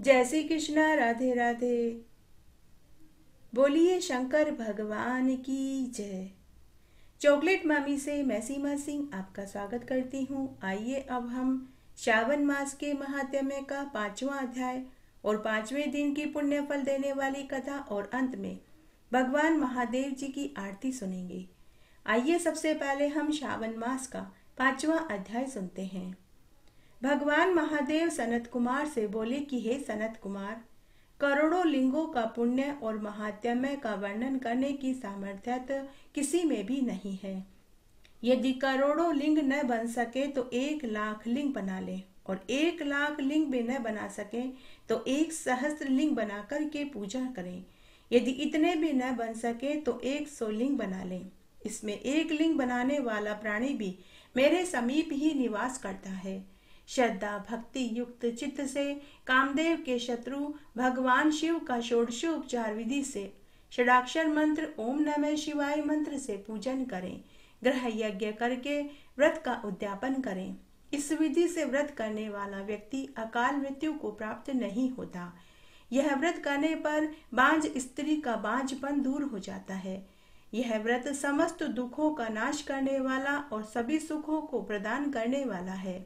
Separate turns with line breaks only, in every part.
जय श्री कृष्णा राधे राधे बोलिए शंकर भगवान की जय चॉकलेट मामी से मैं सीमा सिंह आपका स्वागत करती हूँ आइए अब हम श्रावण मास के महात्म्य का पांचवा अध्याय और पांचवें दिन की पुण्य फल देने वाली कथा और अंत में भगवान महादेव जी की आरती सुनेंगे आइए सबसे पहले हम श्रावण मास का पांचवा अध्याय सुनते हैं भगवान महादेव सनत कुमार से बोले कि हे सनत कुमार करोड़ों लिंगों का पुण्य और महात्म्य का वर्णन करने की सामर्थ्य तो किसी में भी नहीं है यदि करोड़ों लिंग न बन सके तो एक लाख लिंग बना ले और एक लाख लिंग भी न बना सके तो एक सहस्त्र लिंग कर के पूजा करें यदि इतने भी न बन सके तो एक सौ लिंग बना लें इसमें एक लिंग बनाने वाला प्राणी भी मेरे समीप ही निवास करता है श्रद्धा भक्ति युक्त चित्त से कामदेव के शत्रु भगवान शिव का षोडशोपचार विधि से षडाक्षर मंत्र ओम नमः शिवाय मंत्र से पूजन करें ग्रह यज्ञ करके व्रत का उद्यापन करें इस विधि से व्रत करने वाला व्यक्ति अकाल मृत्यु को प्राप्त नहीं होता यह व्रत करने पर बांझ स्त्री का बांझपन दूर हो जाता है यह व्रत समस्त दुखों का नाश करने वाला और सभी सुखों को प्रदान करने वाला है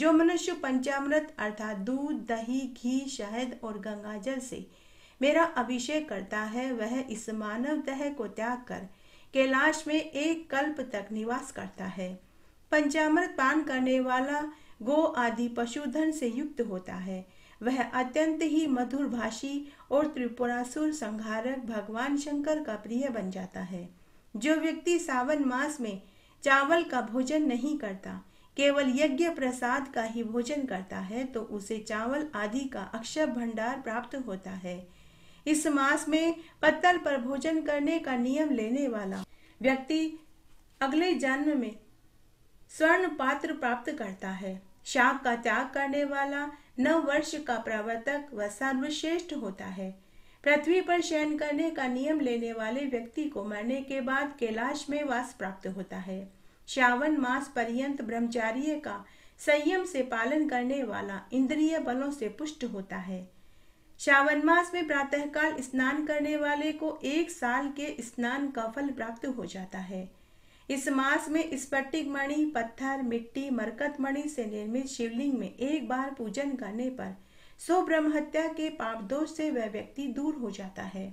जो मनुष्य पंचामृत अर्थात दूध दही घी शहद और गंगाजल से मेरा अभिषेक करता है वह इस मानव देह को त्याग कर कैलाश में एक कल्प तक निवास करता है पंचामृत पान करने वाला गो आदि पशुधन से युक्त होता है वह अत्यंत ही मधुर भाषी और त्रिपुरासुर संहारक भगवान शंकर का प्रिय बन जाता है जो व्यक्ति सावन मास में चावल का भोजन नहीं करता केवल यज्ञ प्रसाद का ही भोजन करता है तो उसे चावल आदि का अक्षय भंडार प्राप्त होता है इस मास में पत्तल पर भोजन करने का नियम लेने वाला व्यक्ति अगले जन्म में स्वर्ण पात्र प्राप्त करता है शाक का त्याग करने वाला नव वर्ष का प्रवर्तक व सर्वश्रेष्ठ होता है पृथ्वी पर शयन करने का नियम लेने वाले व्यक्ति को मरने के बाद कैलाश में वास प्राप्त होता है श्रावण मास पर्यंत ब्रह्मचार्य का संयम से पालन करने वाला इंद्रिय बलों से पुष्ट होता है श्रावण मास में प्रातःकाल स्नान करने वाले को एक साल के स्नान का फल प्राप्त हो जाता है इस मास में स्फटिक मणि पत्थर मिट्टी मरकत मणि से निर्मित शिवलिंग में एक बार पूजन करने पर सो ब्रह्म हत्या के पाप दोष से वह व्यक्ति दूर हो जाता है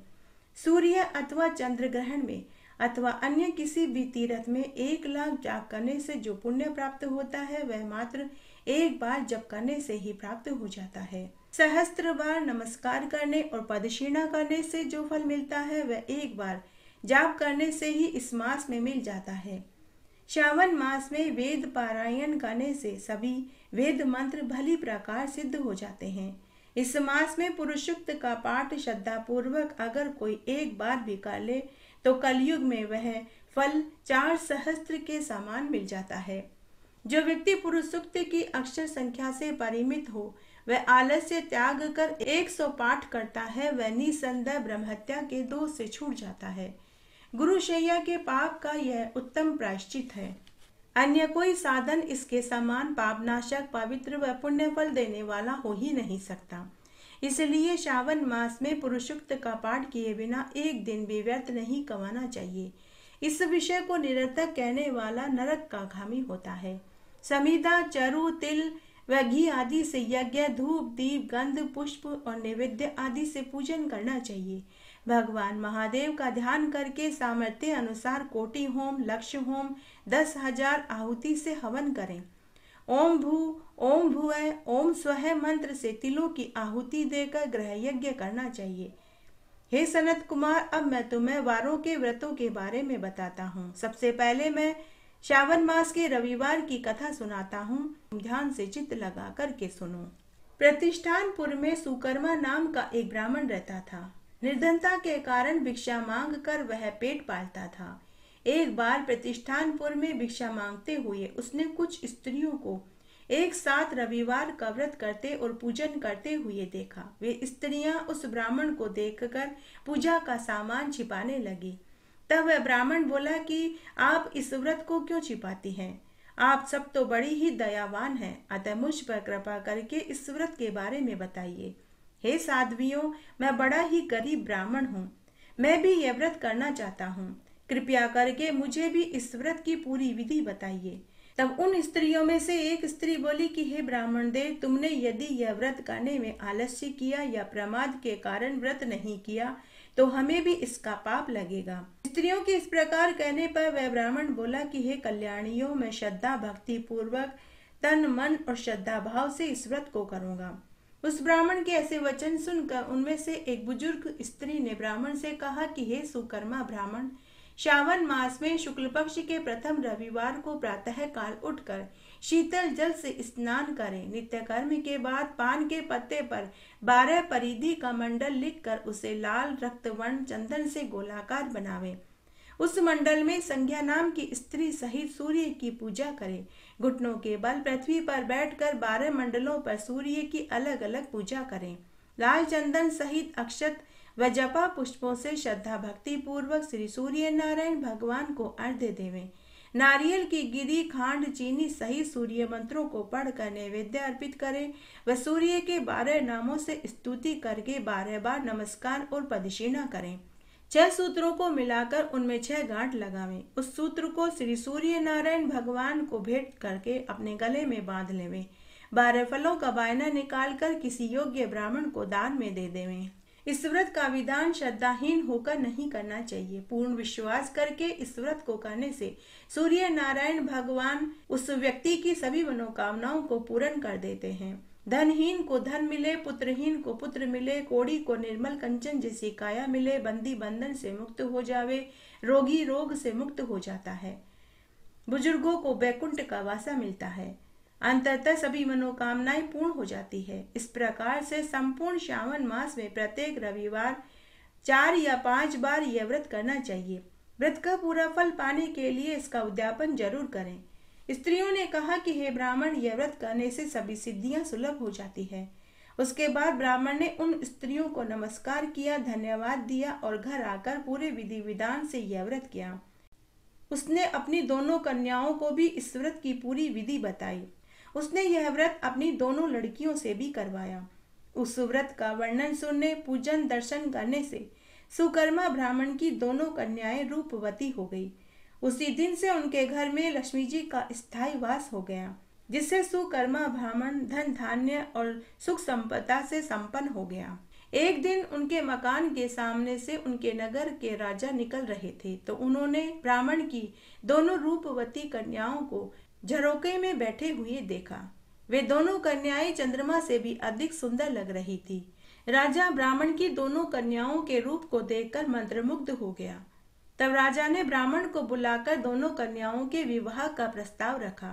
सूर्य अथवा चंद्र ग्रहण में अथवा अन्य किसी भी तीर्थ में एक लाख जाप करने से जो पुण्य प्राप्त होता है वह मात्र एक बार जप करने से ही प्राप्त हो जाता है सहस्त्र बार नमस्कार करने और प्रदक्षिणा करने से जो फल मिलता है वह एक बार जाप करने से ही इस मास में मिल जाता है श्रावण मास में वेद पारायण करने से सभी वेद मंत्र भली प्रकार सिद्ध हो जाते हैं इस मास में पुरुषुक्त का पाठ श्रद्धा पूर्वक अगर कोई एक बार भी कर ले तो कलयुग में वह फल चार सहस्त्र के समान मिल जाता है जो व्यक्ति पुरुष की अक्षर संख्या से परिमित हो वह आलस्य त्याग कर एक सौ पाठ करता है वह निसंदेह ब्रह्मत्या के दोष से छूट जाता है गुरुशैया के पाप का यह उत्तम प्रायश्चित है अन्य कोई साधन इसके समान पापनाशक पवित्र व पुण्य फल देने वाला हो ही नहीं सकता इसलिए श्रावण मास में पुरुषोक्त का पाठ किए बिना एक दिन भी व्यर्थ नहीं कमाना चाहिए इस विषय को निरर्थक कहने वाला नरक का घामी होता है समिता चरु तिल व घी आदि से यज्ञ धूप दीप गंध पुष्प और नैवेद्य आदि से पूजन करना चाहिए भगवान महादेव का ध्यान करके सामर्थ्य अनुसार कोटि होम लक्ष्य होम दस हजार आहुति से हवन करें ओम भू ओम है ओम स्व मंत्र से तिलों की आहुति देकर ग्रह यज्ञ करना चाहिए हे सनत कुमार अब मैं तुम्हें वारों के व्रतों के बारे में बताता हूँ सबसे पहले मैं श्रावण मास के रविवार की कथा सुनाता हूँ ध्यान से चित्त लगा करके सुनो प्रतिष्ठानपुर में सुकर्मा नाम का एक ब्राह्मण रहता था निर्धनता के कारण भिक्षा मांग कर वह पेट पालता था एक बार प्रतिष्ठानपुर में भिक्षा मांगते हुए उसने कुछ स्त्रियों को एक साथ रविवार का व्रत करते और पूजन करते हुए देखा वे स्त्रियां उस ब्राह्मण को देखकर पूजा का सामान छिपाने लगी तब वह ब्राह्मण बोला कि आप इस व्रत को क्यों छिपाती हैं आप सब तो बड़ी ही दयावान हैं अतः मुझ पर कृपा करके इस व्रत के बारे में बताइए हे साध्वियों मैं बड़ा ही गरीब ब्राह्मण हूँ मैं भी यह व्रत करना चाहता हूँ कृपया करके मुझे भी इस व्रत की पूरी विधि बताइए तब उन स्त्रियों में से एक स्त्री बोली कि हे ब्राह्मण देव तुमने यदि यह व्रत करने में आलस्य किया या प्रमाद के कारण व्रत नहीं किया तो हमें भी इसका पाप लगेगा स्त्रियों के इस प्रकार कहने पर वह ब्राह्मण बोला कि हे कल्याणियों मैं श्रद्धा भक्ति पूर्वक तन मन और श्रद्धा भाव से इस व्रत को करूंगा उस ब्राह्मण के ऐसे वचन सुनकर उनमें से एक बुजुर्ग स्त्री ने ब्राह्मण से कहा कि हे सुकर्मा ब्राह्मण श्रावण मास में शुक्ल पक्ष के प्रथम रविवार को प्रातः काल उठकर शीतल जल से स्नान करें नित्य कर्म के बाद पान के पत्ते पर बारह परिधि का मंडल लिखकर उसे लाल रक्त वर्ण चंदन से गोलाकार बनावे उस मंडल में संज्ञा नाम की स्त्री सहित सूर्य की पूजा करें घुटनों के बल पृथ्वी पर बैठकर बारह मंडलों पर सूर्य की अलग अलग पूजा करें लाल चंदन सहित अक्षत व जपा पुष्पों से श्रद्धा भक्ति पूर्वक श्री सूर्य नारायण भगवान को अर्घ्य देवे नारियल की गिरी खांड चीनी सही सूर्य मंत्रों को पढ़कर नैवेद्य अर्पित करें व सूर्य के बारह नामों से स्तुति करके बारह बार नमस्कार और प्रदक्षिणा करें छह सूत्रों को मिलाकर उनमें छह गांठ लगावें उस सूत्र को श्री सूर्य नारायण भगवान को भेंट करके अपने गले में बांध लेवे बारह फलों का बायना कर किसी योग्य ब्राह्मण को दान में दे देवें इस व्रत का विधान श्रद्धाहीन होकर नहीं करना चाहिए पूर्ण विश्वास करके इस व्रत को करने से सूर्य नारायण भगवान उस व्यक्ति की सभी मनोकामनाओं को पूर्ण कर देते हैं धनहीन को धन मिले पुत्रहीन को पुत्र मिले कोड़ी को निर्मल कंचन जैसी काया मिले बंदी बंधन से मुक्त हो जावे रोगी रोग से मुक्त हो जाता है बुजुर्गों को बैकुंठ का वासा मिलता है अंततः सभी मनोकामनाएं पूर्ण हो जाती है इस प्रकार से संपूर्ण श्रावण मास में प्रत्येक रविवार चार या पांच बार यह व्रत करना चाहिए व्रत का पूरा फल पाने के लिए इसका उद्यापन जरूर करें स्त्रियों ने कहा कि हे ब्राह्मण यह व्रत करने से सभी सिद्धियां सुलभ हो जाती है उसके बाद ब्राह्मण ने उन स्त्रियों को नमस्कार किया धन्यवाद दिया और घर आकर पूरे विधि विधान से यह व्रत किया उसने अपनी दोनों कन्याओं को भी इस व्रत की पूरी विधि बताई उसने यह व्रत अपनी दोनों लड़कियों से भी करवाया उस व्रत का वर्णन सुनने पूजन दर्शन करने से सुकर्मा ब्राह्मण की दोनों कन्याएं रूपवती हो गई उसी दिन से उनके घर में लक्ष्मी जी का स्थायी वास हो गया जिससे सुकर्मा ब्राह्मण धन धान्य और सुख संपदा से संपन्न हो गया एक दिन उनके मकान के सामने से उनके नगर के राजा निकल रहे थे तो उन्होंने ब्राह्मण की दोनों रूपवती कन्याओं को झरोके में बैठे हुए देखा वे दोनों कन्याएं चंद्रमा से भी अधिक सुंदर लग रही थी राजा ब्राह्मण की दोनों कन्याओं के रूप को देखकर मंत्रमुग्ध हो गया तब राजा ने ब्राह्मण को बुलाकर दोनों कन्याओं के विवाह का प्रस्ताव रखा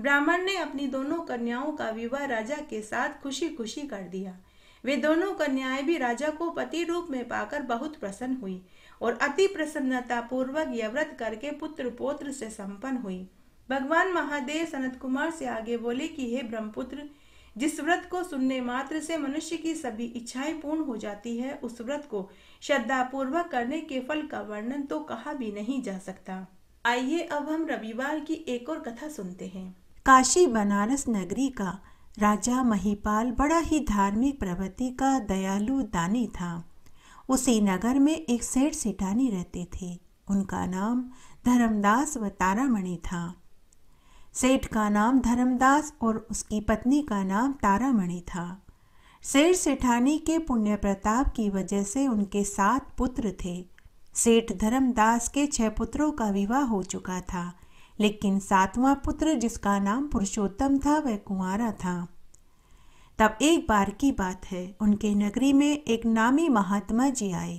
ब्राह्मण ने अपनी दोनों कन्याओं का विवाह राजा के साथ खुशी खुशी कर दिया वे दोनों कन्याएं भी राजा को पति रूप में पाकर बहुत प्रसन्न हुई और अति प्रसन्नता पूर्वक यह व्रत करके पुत्र पोत्र से संपन्न हुई भगवान महादेव सनत कुमार से आगे बोले कि हे ब्रह्मपुत्र जिस व्रत को सुनने मात्र से मनुष्य की सभी इच्छाएं पूर्ण हो जाती है उस व्रत को श्रद्धा पूर्वक करने के फल का वर्णन तो कहा भी नहीं जा सकता आइए अब हम रविवार की एक और कथा सुनते हैं काशी बनारस नगरी का राजा महीपाल बड़ा ही धार्मिक प्रवृत्ति का दयालु दानी था उसी नगर में एक सेठ सिटानी रहते थे उनका नाम धर्मदास व तारामणि था सेठ का नाम धर्मदास और उसकी पत्नी का नाम तारामणि था सेठ सेठानी के पुण्य प्रताप की वजह से उनके सात पुत्र थे सेठ धर्मदास के छह पुत्रों का विवाह हो चुका था लेकिन सातवां पुत्र जिसका नाम पुरुषोत्तम था वह कुंवारा था तब एक बार की बात है उनके नगरी में एक नामी महात्मा जी आए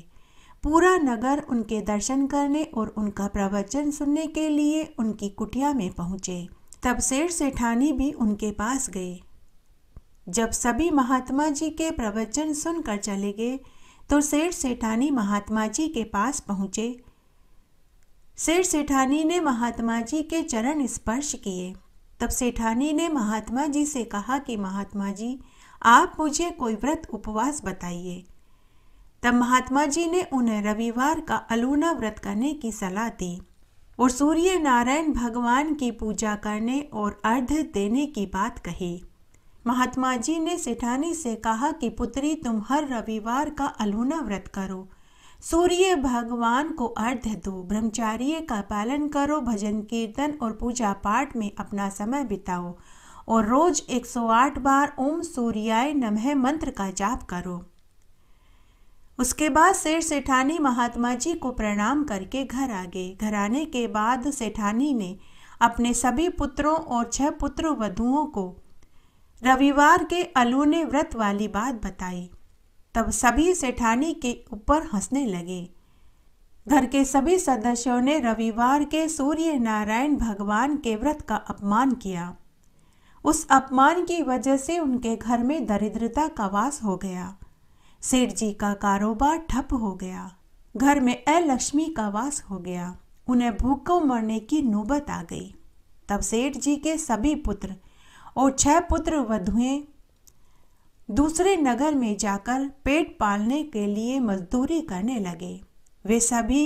पूरा नगर उनके दर्शन करने और उनका प्रवचन सुनने के लिए उनकी कुटिया में पहुंचे तब शेर सेठानी भी उनके पास गए जब सभी महात्मा जी के प्रवचन सुनकर चले गए तो शेर सेठानी महात्मा जी के पास पहुँचे शेर सेठानी ने महात्मा जी के चरण स्पर्श किए तब सेठानी ने महात्मा जी से कहा कि महात्मा जी आप मुझे कोई व्रत उपवास बताइए तब महात्मा जी ने उन्हें रविवार का अलूना व्रत करने की सलाह दी और सूर्य नारायण भगवान की पूजा करने और अर्ध देने की बात कही महात्मा जी ने सेठानी से कहा कि पुत्री तुम हर रविवार का अलूना व्रत करो सूर्य भगवान को अर्ध दो ब्रह्मचार्य का पालन करो भजन कीर्तन और पूजा पाठ में अपना समय बिताओ और रोज 108 बार ओम सूर्याय नमः मंत्र का जाप करो उसके बाद शेर सेठानी महात्मा जी को प्रणाम करके घर आ गए घर आने के बाद सेठानी ने अपने सभी पुत्रों और छह पुत्र वधुओं को रविवार के अलूने व्रत वाली बात बताई तब सभी सेठानी के ऊपर हंसने लगे घर के सभी सदस्यों ने रविवार के सूर्य नारायण भगवान के व्रत का अपमान किया उस अपमान की वजह से उनके घर में दरिद्रता का वास हो गया सेठ जी का कारोबार ठप हो गया घर में अलक्ष्मी का वास हो गया उन्हें भूखों मरने की नौबत आ गई तब सेठ जी के सभी पुत्र और छह पुत्र वधुएं दूसरे नगर में जाकर पेट पालने के लिए मजदूरी करने लगे वे सभी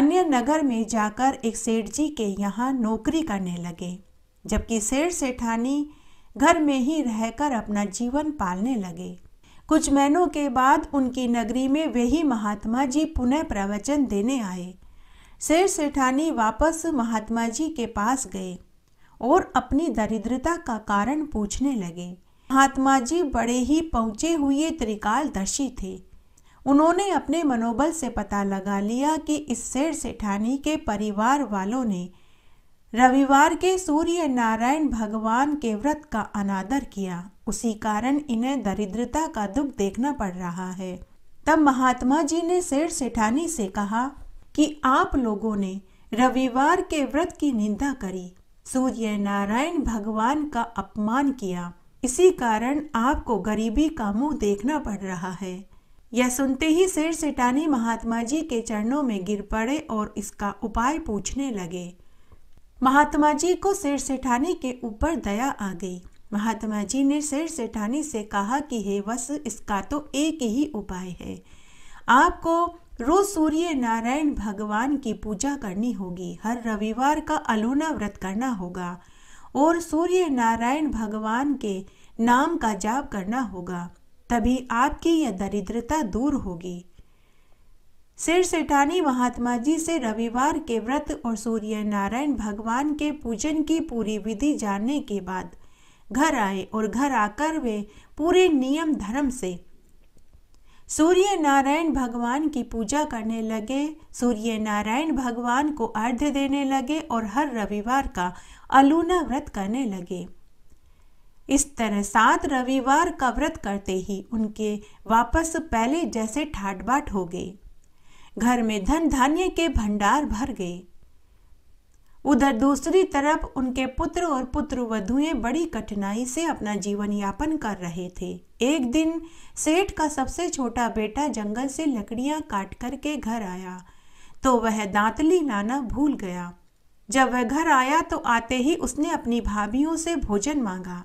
अन्य नगर में जाकर एक सेठ जी के यहाँ नौकरी करने लगे जबकि सेठ सेठानी घर में ही रहकर अपना जीवन पालने लगे कुछ महीनों के बाद उनकी नगरी में वही महात्मा जी पुनः प्रवचन देने आए शेर सेठानी वापस महात्मा जी के पास गए और अपनी दरिद्रता का कारण पूछने लगे महात्मा जी बड़े ही पहुँचे हुए त्रिकालदर्शी थे उन्होंने अपने मनोबल से पता लगा लिया कि इस शेर सेठानी के परिवार वालों ने रविवार के सूर्य नारायण भगवान के व्रत का अनादर किया उसी कारण इन्हें दरिद्रता का दुख देखना पड़ रहा है तब महात्मा जी ने सेठ सेठानी से कहा कि आप लोगों ने रविवार के व्रत की निंदा करी सूर्य नारायण भगवान का अपमान किया इसी कारण आपको गरीबी का मुंह देखना पड़ रहा है यह सुनते ही सेठ सेठानी महात्मा जी के चरणों में गिर पड़े और इसका उपाय पूछने लगे महात्मा जी को सेठ सेठानी के ऊपर दया आ गई महात्मा जी ने शेर सेठानी से कहा कि हे वस इसका तो एक ही उपाय है आपको रोज सूर्य नारायण भगवान की पूजा करनी होगी हर रविवार का अलोना व्रत करना होगा और सूर्य नारायण भगवान के नाम का जाप करना होगा तभी आपकी यह दरिद्रता दूर होगी शेर सेठानी महात्मा जी से रविवार के व्रत और सूर्य नारायण भगवान के पूजन की पूरी विधि जानने के बाद घर आए और घर आकर वे पूरे नियम धर्म से सूर्य नारायण भगवान की पूजा करने लगे सूर्य नारायण भगवान को अर्घ्य देने लगे और हर रविवार का अलूना व्रत करने लगे इस तरह सात रविवार का व्रत करते ही उनके वापस पहले जैसे ठाट बाट हो गए घर में धन धान्य के भंडार भर गए उधर दूसरी तरफ उनके पुत्र और पुत्र वधुएं बड़ी कठिनाई से अपना जीवन यापन कर रहे थे एक दिन सेठ का सबसे छोटा बेटा जंगल से लकड़ियां काट कर के घर आया तो वह दांतली लाना भूल गया जब वह घर आया तो आते ही उसने अपनी भाभीियों से भोजन मांगा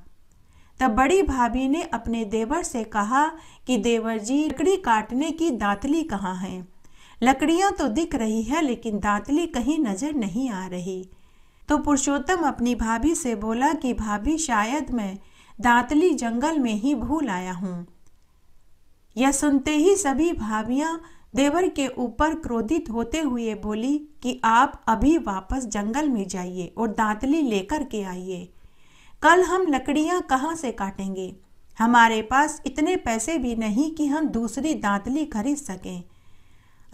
तब बड़ी भाभी ने अपने देवर से कहा कि देवर जी लकड़ी काटने की दांतली कहाँ है लकड़ियां तो दिख रही है लेकिन दातली कहीं नजर नहीं आ रही तो पुरुषोत्तम अपनी भाभी से बोला कि भाभी शायद मैं दातली जंगल में ही भूल आया हूँ यह सुनते ही सभी भाभियाँ देवर के ऊपर क्रोधित होते हुए बोली कि आप अभी वापस जंगल में जाइए और दातली लेकर के आइए कल हम लकड़ियाँ कहाँ से काटेंगे हमारे पास इतने पैसे भी नहीं कि हम दूसरी दातली खरीद सकें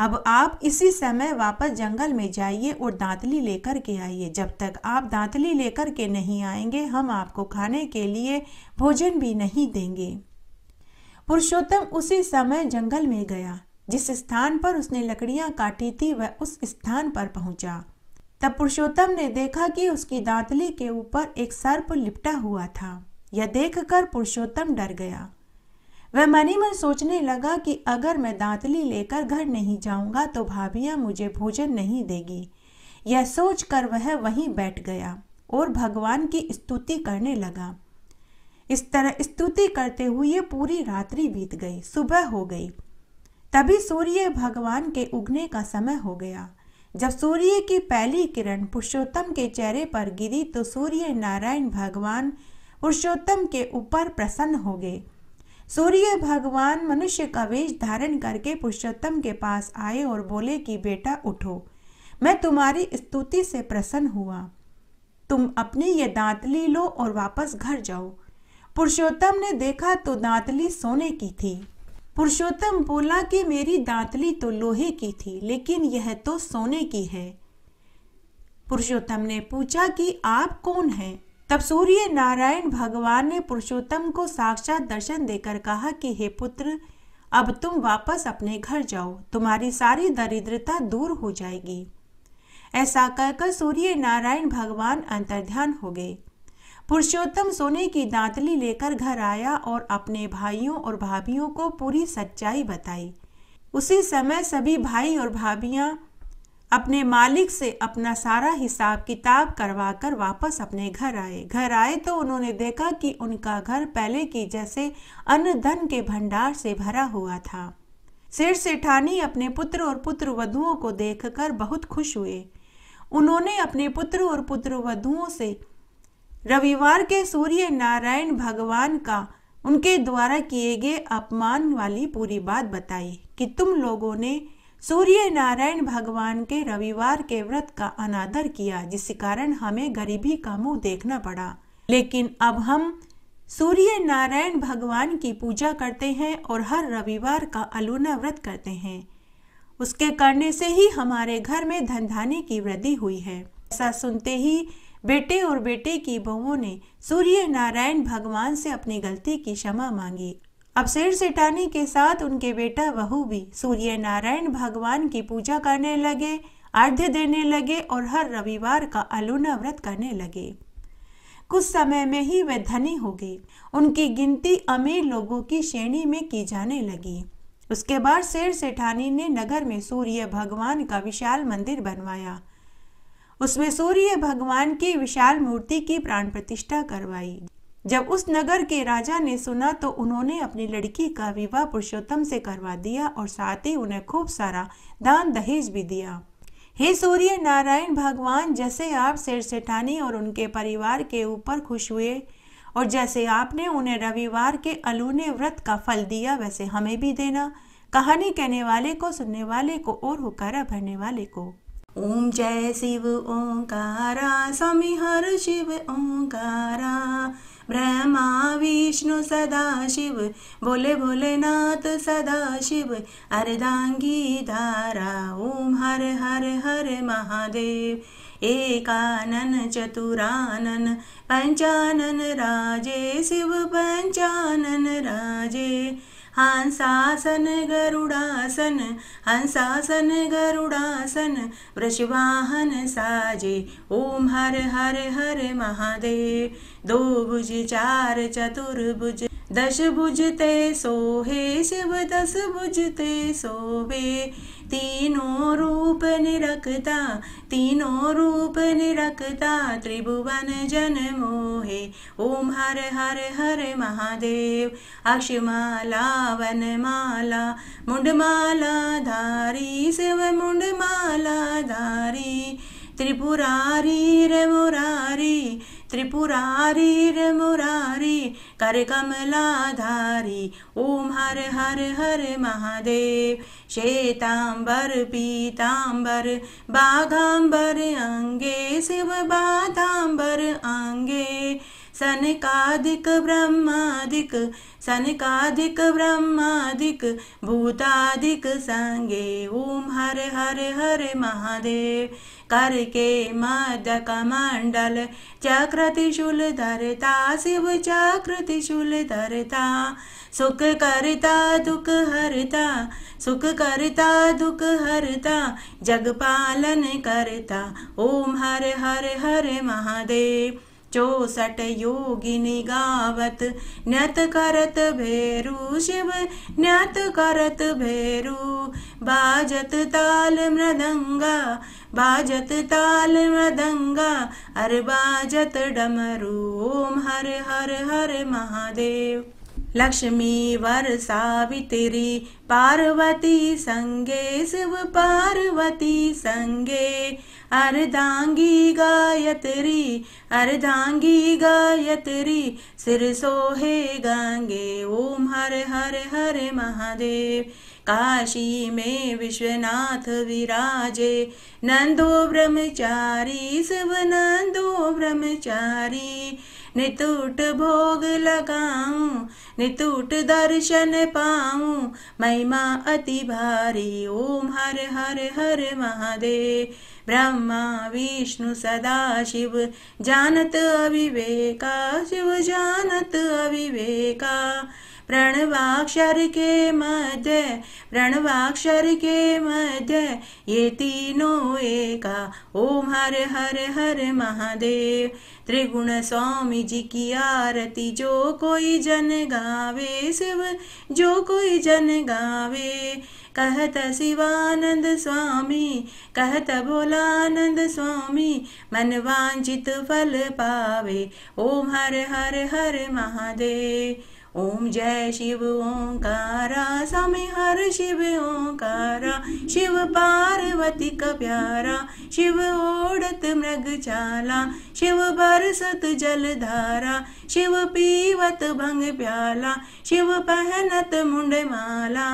अब आप इसी समय वापस जंगल में जाइए और दांतली लेकर के आइए जब तक आप दांतली लेकर के नहीं आएंगे हम आपको खाने के लिए भोजन भी नहीं देंगे पुरुषोत्तम उसी समय जंगल में गया जिस स्थान पर उसने लकड़ियां काटी थी वह उस स्थान पर पहुंचा तब पुरुषोत्तम ने देखा कि उसकी दांतली के ऊपर एक सर्प लिपटा हुआ था यह देखकर पुरुषोत्तम डर गया वह मनी मन सोचने लगा कि अगर मैं दांतली लेकर घर नहीं जाऊंगा तो भाभिया मुझे भोजन नहीं देगी यह सोचकर वह वहीं बैठ गया और भगवान की स्तुति करने लगा इस तरह स्तुति करते हुए पूरी रात्रि बीत गई सुबह हो गई तभी सूर्य भगवान के उगने का समय हो गया जब सूर्य की पहली किरण पुरुषोत्तम के चेहरे पर गिरी तो सूर्य नारायण भगवान पुरुषोत्तम के ऊपर प्रसन्न हो गए सूर्य भगवान मनुष्य का वेश धारण करके पुरुषोत्तम के पास आए और बोले कि बेटा उठो मैं तुम्हारी स्तुति से प्रसन्न हुआ तुम अपने ये दांतली लो और वापस घर जाओ पुरुषोत्तम ने देखा तो दांतली सोने की थी पुरुषोत्तम बोला कि मेरी दांतली तो लोहे की थी लेकिन यह तो सोने की है पुरुषोत्तम ने पूछा कि आप कौन हैं तब सूर्य नारायण भगवान ने पुरुषोत्तम को साक्षात दर्शन देकर कहा कि हे पुत्र अब तुम वापस अपने घर जाओ तुम्हारी सारी दरिद्रता दूर हो जाएगी ऐसा कहकर सूर्य नारायण भगवान अंतर्ध्यान हो गए पुरुषोत्तम सोने की दांतली लेकर घर आया और अपने भाइयों और भाभियों को पूरी सच्चाई बताई उसी समय सभी भाई और भाभियाँ अपने मालिक से अपना सारा हिसाब किताब करवा कर वापस अपने घर आए घर आए तो उन्होंने देखा कि उनका घर पहले की जैसे अन्न धन के भंडार से भरा हुआ था सिर सेठानी अपने पुत्र और पुत्र वधुओं को देखकर बहुत खुश हुए उन्होंने अपने पुत्र और पुत्र वधुओं से रविवार के सूर्य नारायण भगवान का उनके द्वारा किए गए अपमान वाली पूरी बात बताई कि तुम लोगों ने सूर्य नारायण भगवान के रविवार के व्रत का अनादर किया जिस कारण हमें गरीबी का मुंह देखना पड़ा लेकिन अब हम सूर्य नारायण भगवान की पूजा करते हैं और हर रविवार का अलूना व्रत करते हैं उसके करने से ही हमारे घर में धन धानी की वृद्धि हुई है ऐसा सुनते ही बेटे और बेटे की बहुओं ने सूर्य नारायण भगवान से अपनी गलती की क्षमा मांगी अब शेर सेठानी के साथ उनके बेटा बहू भी सूर्य नारायण भगवान की पूजा करने लगे अर्ध्य देने लगे और हर रविवार का अलूना व्रत करने लगे कुछ समय में ही वे धनी हो गए उनकी गिनती अमीर लोगों की श्रेणी में की जाने लगी उसके बाद शेर सेठानी ने नगर में सूर्य भगवान का विशाल मंदिर बनवाया उसमें सूर्य भगवान की विशाल मूर्ति की प्राण प्रतिष्ठा करवाई जब उस नगर के राजा ने सुना तो उन्होंने अपनी लड़की का विवाह पुरुषोत्तम से करवा दिया और साथ ही उन्हें खूब सारा दान दहेज भी दिया हे सूर्य नारायण भगवान जैसे आप शेर सेठानी और उनके परिवार के ऊपर खुश हुए और जैसे आपने उन्हें रविवार के अलूने व्रत का फल दिया वैसे हमें भी देना कहानी कहने वाले को सुनने वाले को और हुकारा भरने वाले को ओम जय शिव ओंकारा स्वामी हर शिव ओंकारा ब्रह्मा विष्णु सदाशिव भोले भोलेनाथ सदाशिव अर्धांगी धारा ओम हर हर हर महादेव एकानन चतुरानन पंचानन राजे शिव पंचानन राजे हंसासन गरुडासन हंसासन गरुडासन वृषवाहन साजे ओम हर हर हर महादेव दो भुज चार चतुर्भुज दश भुजते सोहे शिव दस भुजते सोवे तीनों रूप निरखता तीनों रूप निरखता त्रिभुवन जन मोहे ओम हर हर हर महादेव अक्षमाला वन वनमाला मुंडमाला धारी शिव मुंडमाला धारी त्रिपुरारी रे मुरारी मुरारी त्रिपुरारीर्मुरारी करकमलाधारी ओम हर हर हर महादेव श्वेताम्बर पीताम्बर बाघाम्बर शिव शिवबाधाम्बर अङ्गे सनकादिक ब्रह्मादिक सनकादिक ब्रह्मादिक भूतादिक संगे ओम हर हर हर महादेव कर के मदक मंडल चक्र त्रिशूल धरता शिव चक्रति शूल धरता सुख करता दुख हरता सुख करता दुख हरता जग पालन करता ओम हर हर हर महादेव चौसठ योगिनी गावत नत करत भेरु शिव नत करत भेरु बाजत ताल मृदंगा बाजत ताल मृदंगा अर बाजत डमरू ओम हर हर हर महादेव लक्ष्मी वर सावित्री पार्वती संगे शिव पार्वती संगे अर्धांगी गायत्री अर्धांगी गायत्री सिर सोहे गंगे ओम हर हर हर महादेव काशी में विश्वनाथ विराजे नंदो ब्रह्मचारी शिव नंदो ब्रह्मचारी नितूट भोग लगाऊं नितूट दर्शन पाऊं महिमा अति भारी ओम हर हर हर महादेव ब्रह्मा विष्णु सदा शिव जानत अविवेका शिव जानत अविवेका प्रणवाक्षर के मध्य प्रणवाक्षर के मध्य ये तीनों एका ओम हर हर हर महादेव त्रिगुण स्वामी जी की आरती जो कोई जन गावे शिव जो कोई जन गावे कहत शिवानंद स्वामी कहत भोलानंद स्वामी मन वांछित फल पावे ओम हर हर हर महादेव ओम जय शिव ओंकारा समय हर शिव ओंकारा शिव पार्वती का प्यारा शिव ओढ़त मृग चाला शिव बरसत जलधारा शिव पीवत भंग प्याला शिव पहनत मुंड माला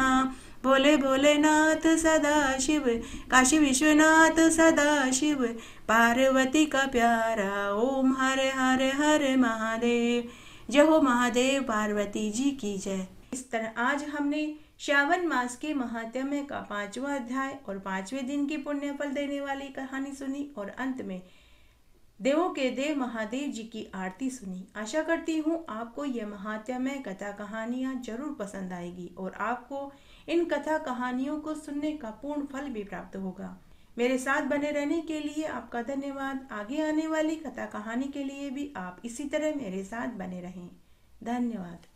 भोले भोलेनाथ सदा शिव काशी विश्वनाथ सदा शिव पार्वती का प्यारा ओम हरे हरे हरे महादेव
जय हो महादेव
पार्वती जी की जय इस तरह आज हमने श्रावण मास के महात्म्य का पांचवा अध्याय और पांचवें दिन की पुण्य फल देने वाली कहानी सुनी और अंत में देवों के देव महादेव जी की आरती सुनी आशा करती हूँ आपको यह महात्म्य कथा कहानियाँ जरूर पसंद आएगी और आपको इन कथा कहानियों को सुनने का पूर्ण फल भी प्राप्त होगा मेरे साथ बने रहने के लिए आपका धन्यवाद आगे आने वाली कथा कहानी के लिए भी आप इसी तरह मेरे साथ बने रहें धन्यवाद